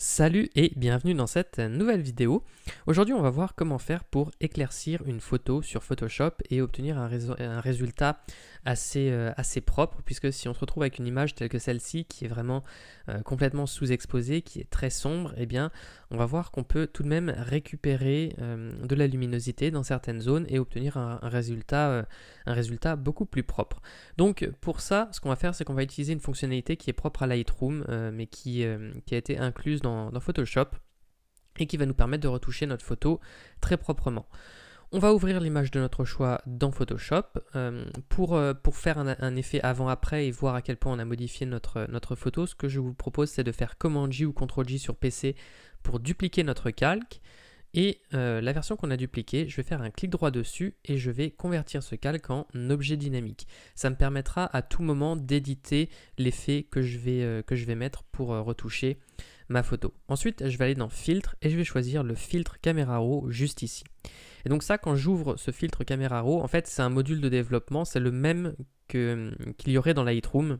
Salut et bienvenue dans cette nouvelle vidéo. Aujourd'hui on va voir comment faire pour éclaircir une photo sur Photoshop et obtenir un, un résultat assez, euh, assez propre puisque si on se retrouve avec une image telle que celle-ci qui est vraiment euh, complètement sous-exposée, qui est très sombre, et eh bien on va voir qu'on peut tout de même récupérer euh, de la luminosité dans certaines zones et obtenir un, un résultat, un résultat beaucoup plus propre. Donc pour ça ce qu'on va faire c'est qu'on va utiliser une fonctionnalité qui est propre à Lightroom mais qui, qui a été incluse dans dans, Photoshop et qui va nous permettre de retoucher notre photo très proprement. On va ouvrir l'image de notre choix dans Photoshop euh, pour, euh, pour, faire un, effet avant-après et voir à quel point on a modifié notre, notre photo. Ce que je vous propose, c'est de faire Command-J ou Ctrl-J sur PC pour dupliquer notre calque. Et euh, la version qu'on a dupliquée, je vais faire un clic droit dessus et je vais convertir ce calque en objet dynamique. Ça me permettra à tout moment d'éditer l'effet que, je que je vais mettre pour retoucher ma photo. Ensuite, je vais aller dans filtre et je vais choisir le filtre caméra raw juste ici. Et donc ça, quand j'ouvre ce filtre caméra raw, en fait, c'est un module de développement, c'est le même hum, qu'il y aurait dans Lightroom.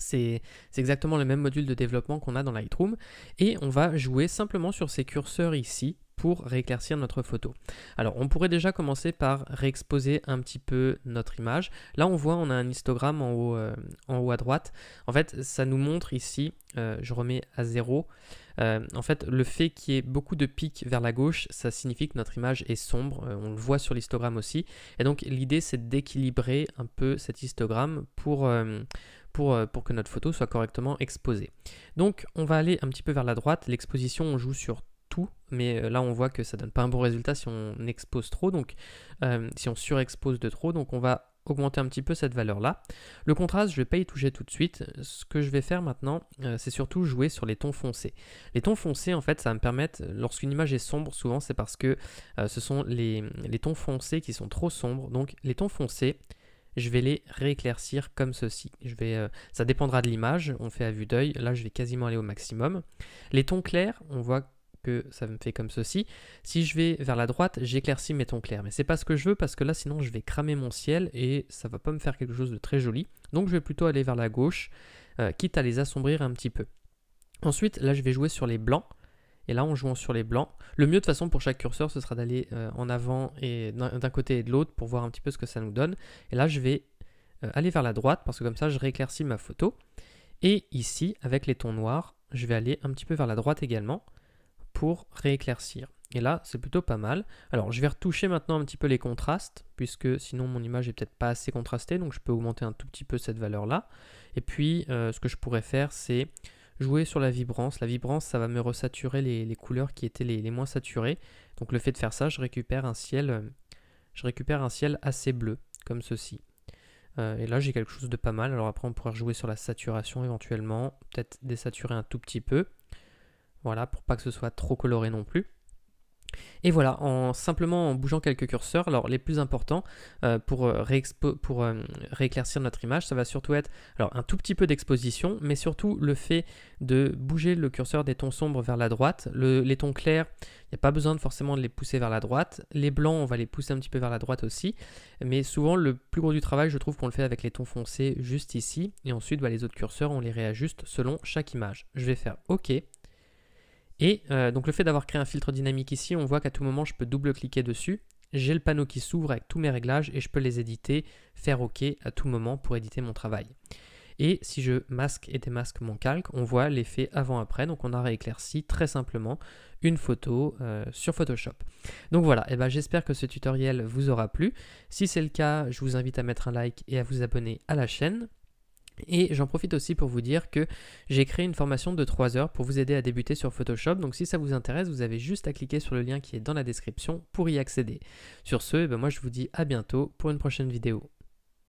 C'est exactement le même module de développement qu'on a dans Lightroom. Et on va jouer simplement sur ces curseurs ici pour rééclaircir notre photo. Alors on pourrait déjà commencer par réexposer un petit peu notre image. Là on voit on a un histogramme en haut, euh, en haut à droite. En fait ça nous montre ici, euh, je remets à zéro, euh, en fait le fait qu'il y ait beaucoup de pics vers la gauche, ça signifie que notre image est sombre, on le voit sur l'histogramme aussi. Et donc l'idée c'est d'équilibrer un peu cet histogramme pour... Pour, pour, que notre photo soit correctement exposée. Donc on va aller un petit peu vers la droite, l'exposition on joue sur mais euh, là on voit que ça donne pas un bon résultat si on expose trop, donc euh, si on surexpose de trop, donc on va augmenter un petit peu cette valeur-là. Le contraste, je vais pas y toucher tout de suite. Ce que je vais faire maintenant, euh, c'est surtout jouer sur les tons foncés. Les tons foncés, en fait, ça va me permettre, lorsqu'une image est sombre, souvent c'est parce que ce sont les, tons foncés qui sont trop sombres. Donc les tons foncés, je vais les rééclaircir comme ceci. Je vais, ça dépendra de l'image, on fait à vue d'œil. Là, je vais quasiment aller au maximum. Les tons clairs, on voit que ça me fait comme ceci. Si je vais vers la droite, j'éclaircis mes tons clairs. Mais c'est pas ce que je veux parce que là sinon je vais cramer mon ciel et ça va pas me faire quelque chose de très joli. Donc je vais plutôt aller vers la gauche, euh, quitte à les assombrir un petit peu. Ensuite, là je vais jouer sur les blancs. Et là, en jouant sur les blancs, le mieux de façon pour chaque curseur, ce sera d'aller euh, en avant et d'un côté et de l'autre pour voir un petit peu ce que ça nous donne. Et là, je vais euh, aller vers la droite parce que comme ça, je rééclaircis ma photo. Et ici, avec les tons noirs, je vais aller un petit peu vers la droite également pour rééclaircir. Et là, c'est plutôt pas mal. Alors, je vais retoucher maintenant un petit peu les contrastes, puisque sinon mon image est peut-être pas assez contrastée, donc je peux augmenter un tout petit peu cette valeur-là. Et puis, euh, ce que je pourrais faire, c'est jouer sur la vibrance. La vibrance, ça va me resaturer les, couleurs qui étaient les, moins saturées. Donc, le fait de faire ça, je récupère un ciel, euh, je récupère un ciel assez bleu, comme ceci. Euh, et là, j'ai quelque chose de pas mal. Alors après, on pourra jouer sur la saturation éventuellement, peut-être désaturer un tout petit peu. Voilà, pour pas que ce soit trop coloré non plus. Et voilà, en simplement en bougeant quelques curseurs, alors les plus importants euh, pour, euh, pour euh, rééclaircir notre image, ça va surtout être alors, un tout petit peu d'exposition, mais surtout le fait de bouger le curseur des tons sombres vers la droite. les tons clairs, il n'y a pas besoin de forcément de les pousser vers la droite. Les blancs, on va les pousser un petit peu vers la droite aussi. Mais souvent, le plus gros du travail, je trouve qu'on le fait avec les tons foncés juste ici. Et ensuite, bah, les autres curseurs, on les réajuste selon chaque image. Je vais faire OK et euh, donc le fait d'avoir créé un filtre dynamique ici, on voit qu'à tout moment, je peux double-cliquer dessus. J'ai le panneau qui s'ouvre avec tous mes réglages et je peux les éditer, faire OK à tout moment pour éditer mon travail. Et si je masque et démasque mon calque, on voit l'effet avant-après. Donc on a rééclairci très simplement une photo euh, sur Photoshop. Donc voilà, et eh ben j'espère que ce tutoriel vous aura plu. Si c'est le cas, je vous invite à mettre un like et à vous abonner à la chaîne. Et j'en profite aussi pour vous dire que j'ai créé une formation de 3 heures pour vous aider à débuter sur Photoshop. Donc si ça vous intéresse, vous avez juste à cliquer sur le lien qui est dans la description pour y accéder. Sur ce, eh ben, moi je vous dis à bientôt pour une prochaine vidéo.